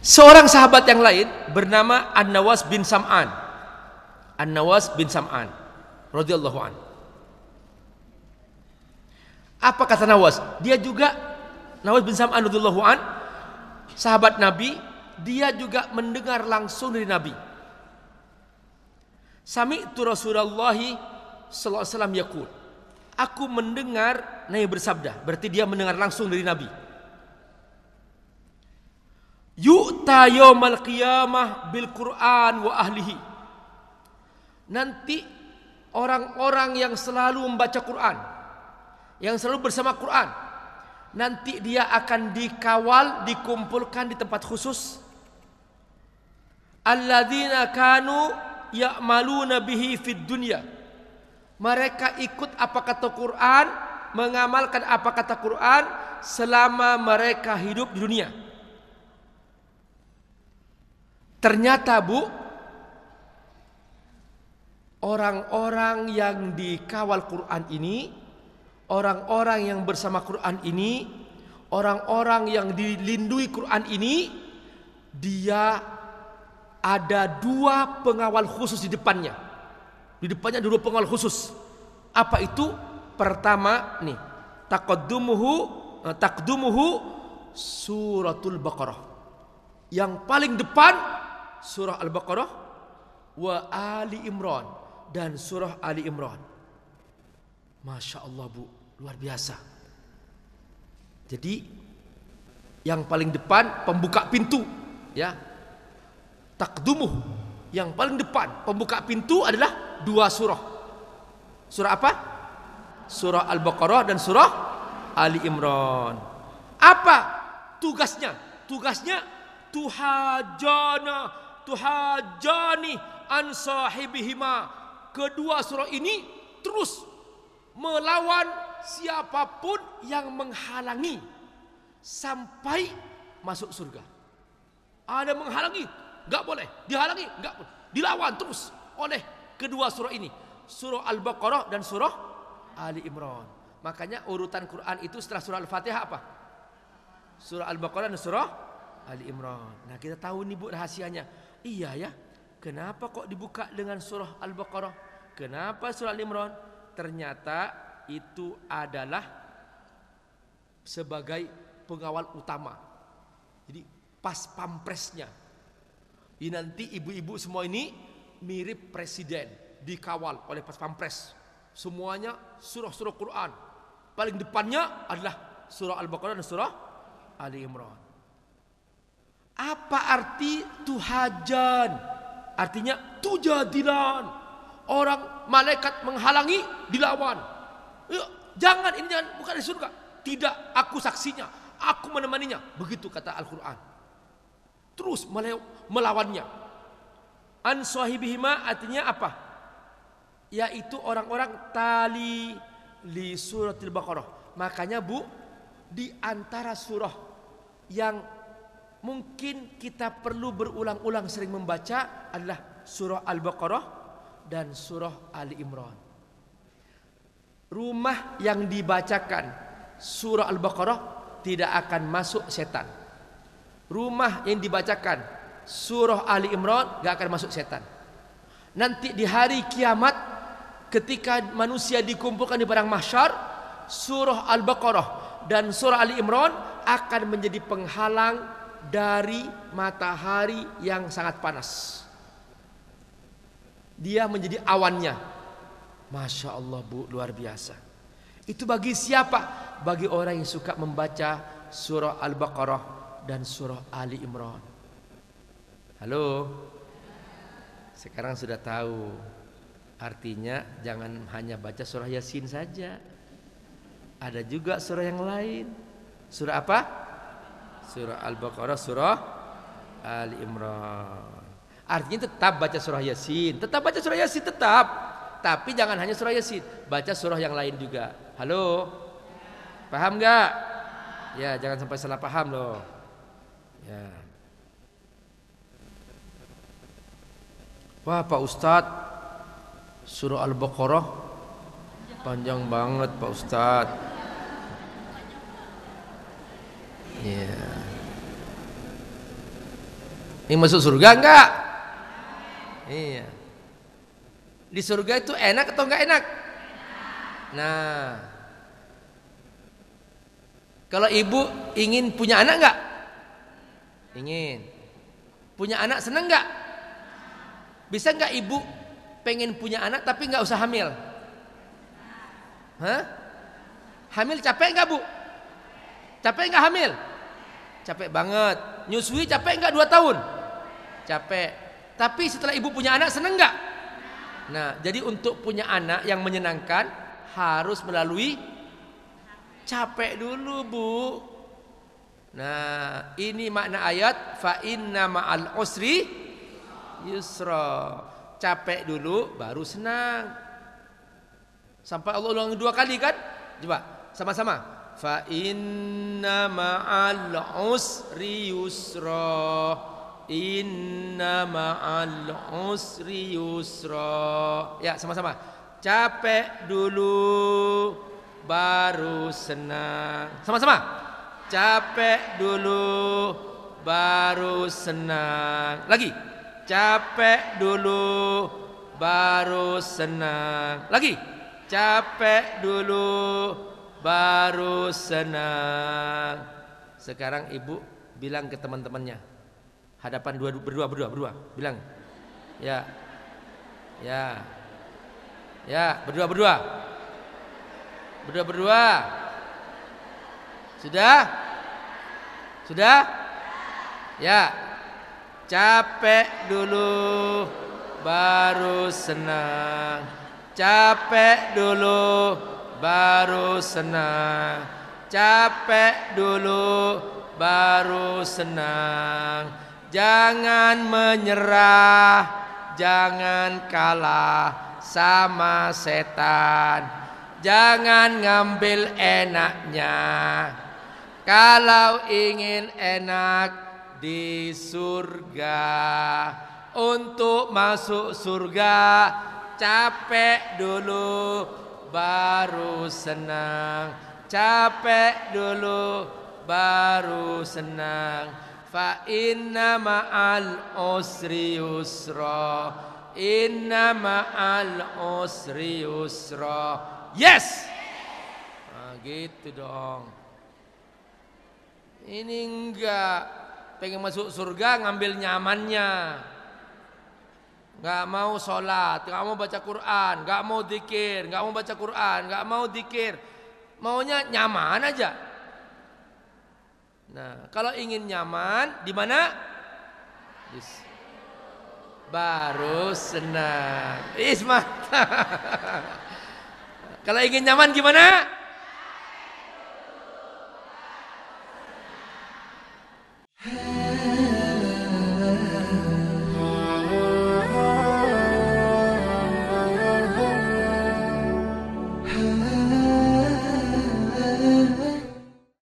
Seorang sahabat yang lain bernama An-Nawas bin Sam'an. An-Nawas bin Sam'an radhiyallahu an. Apa kata Nawas? Dia juga Nawas bin Sam'an radhiyallahu an sahabat Nabi, dia juga mendengar langsung dari Nabi. Sami'tu Rasulullah sallallahu alaihi wasallam Aku mendengar Nabi bersabda, berarti dia mendengar langsung dari Nabi yu'ta yawmal qiyamah bil Qur'an wa ahlihi. Nanti orang-orang yang selalu membaca Quran, yang selalu bersama Quran, nanti dia akan dikawal, dikumpulkan di tempat khusus. Alladzina kanu ya'maluna bihi fid dunya. Mereka ikut apa kata Quran, mengamalkan apa kata Quran selama mereka hidup di dunia. Ternyata bu, orang-orang yang dikawal Quran ini, orang-orang yang bersama Quran ini, orang-orang yang dilindungi Quran ini, dia ada dua pengawal khusus di depannya. Di depannya ada dua pengawal khusus. Apa itu? Pertama nih, takdumuhu, eh, takdumuhu suratul Baqarah. Yang paling depan surah Al-Baqarah wa Ali Imran dan surah Ali Imran. Masya Allah bu, luar biasa. Jadi yang paling depan pembuka pintu, ya takdumuh. Yang paling depan pembuka pintu adalah dua surah. Surah apa? Surah Al-Baqarah dan surah Ali Imran. Apa tugasnya? Tugasnya tuhajana tuhajani an sahibihima. Kedua surah ini terus melawan siapapun yang menghalangi sampai masuk surga. Ada menghalangi, nggak boleh. Dihalangi, nggak boleh. Dilawan terus oleh kedua surah ini, surah Al-Baqarah dan surah Ali Imran. Makanya urutan Quran itu setelah surah Al-Fatihah apa? Surah Al-Baqarah dan surah Ali Imran. Nah kita tahu nih bu rahasianya. Iya ya. Kenapa kok dibuka dengan surah Al-Baqarah? Kenapa surah Al-Imran? Ternyata itu adalah sebagai pengawal utama. Jadi pas pampresnya. Ini nanti ibu-ibu semua ini mirip presiden dikawal oleh pas pampres. Semuanya surah-surah Quran. Paling depannya adalah surah Al-Baqarah dan surah Ali Imran. Apa arti tuhajan? Artinya tujadilan. Orang malaikat menghalangi dilawan. Yuk, jangan ini jangan bukan di surga. Tidak, aku saksinya. Aku menemaninya. Begitu kata Al-Qur'an. Terus melawannya. An sahibihima artinya apa? Yaitu orang-orang tali li suratil Baqarah. Makanya Bu, di antara surah yang mungkin kita perlu berulang-ulang sering membaca adalah surah Al-Baqarah dan surah Ali Imran. Rumah yang dibacakan surah Al-Baqarah tidak akan masuk setan. Rumah yang dibacakan surah Ali Imran gak akan masuk setan. Nanti di hari kiamat ketika manusia dikumpulkan di padang mahsyar, surah Al-Baqarah dan surah Ali Imran akan menjadi penghalang dari matahari yang sangat panas. Dia menjadi awannya. Masya Allah bu, luar biasa. Itu bagi siapa? Bagi orang yang suka membaca surah Al-Baqarah dan surah Ali Imran. Halo? Sekarang sudah tahu. Artinya jangan hanya baca surah Yasin saja. Ada juga surah yang lain. Surah apa? surah Al-Baqarah, surah Ali Imran. Artinya tetap baca surah Yasin, tetap baca surah Yasin tetap. Tapi jangan hanya surah Yasin, baca surah yang lain juga. Halo? Paham nggak? Ya, jangan sampai salah paham loh. Ya. Wah, Pak Ustadz, surah Al-Baqarah panjang banget Pak Ustadz. Yeah. Ini masuk surga enggak? Iya. Di surga itu enak atau enggak enak? Nah. Kalau ibu ingin punya anak enggak? Ingin. Punya anak senang enggak? Bisa enggak ibu pengen punya anak tapi enggak usah hamil? Hah? Hamil capek enggak, Bu? Capek enggak hamil? Capek banget. Nyusui capek enggak dua tahun? capek. Tapi setelah ibu punya anak seneng nggak? Nah, jadi untuk punya anak yang menyenangkan harus melalui capek dulu, Bu. Nah, ini makna ayat fa inna ma'al usri yusra. Capek dulu baru senang. Sampai Allah ulang dua kali kan? Coba sama-sama. Fa inna ma'al usri yusra. Inna ma'al usri yusra. Ya, sama-sama. Capek dulu baru senang. Sama-sama. Capek dulu baru senang. Lagi. Capek dulu baru senang. Lagi. Capek dulu baru senang. Sekarang ibu bilang ke teman-temannya, hadapan dua berdua berdua berdua bilang ya ya ya berdua berdua berdua berdua sudah sudah ya capek dulu baru senang capek dulu baru senang capek dulu baru senang Jangan menyerah, jangan kalah sama setan. Jangan ngambil enaknya. Kalau ingin enak di surga, untuk masuk surga capek dulu baru senang. Capek dulu baru senang fa inna ma'al usri yusra inna ma'al usri yusra yes nah, gitu dong ini enggak pengen masuk surga ngambil nyamannya nggak mau sholat, nggak mau baca Quran, nggak mau dikir, nggak mau baca Quran, nggak mau dikir, maunya nyaman aja. Nah, kalau ingin nyaman di mana? Baru senang. Ismat. kalau ingin nyaman gimana?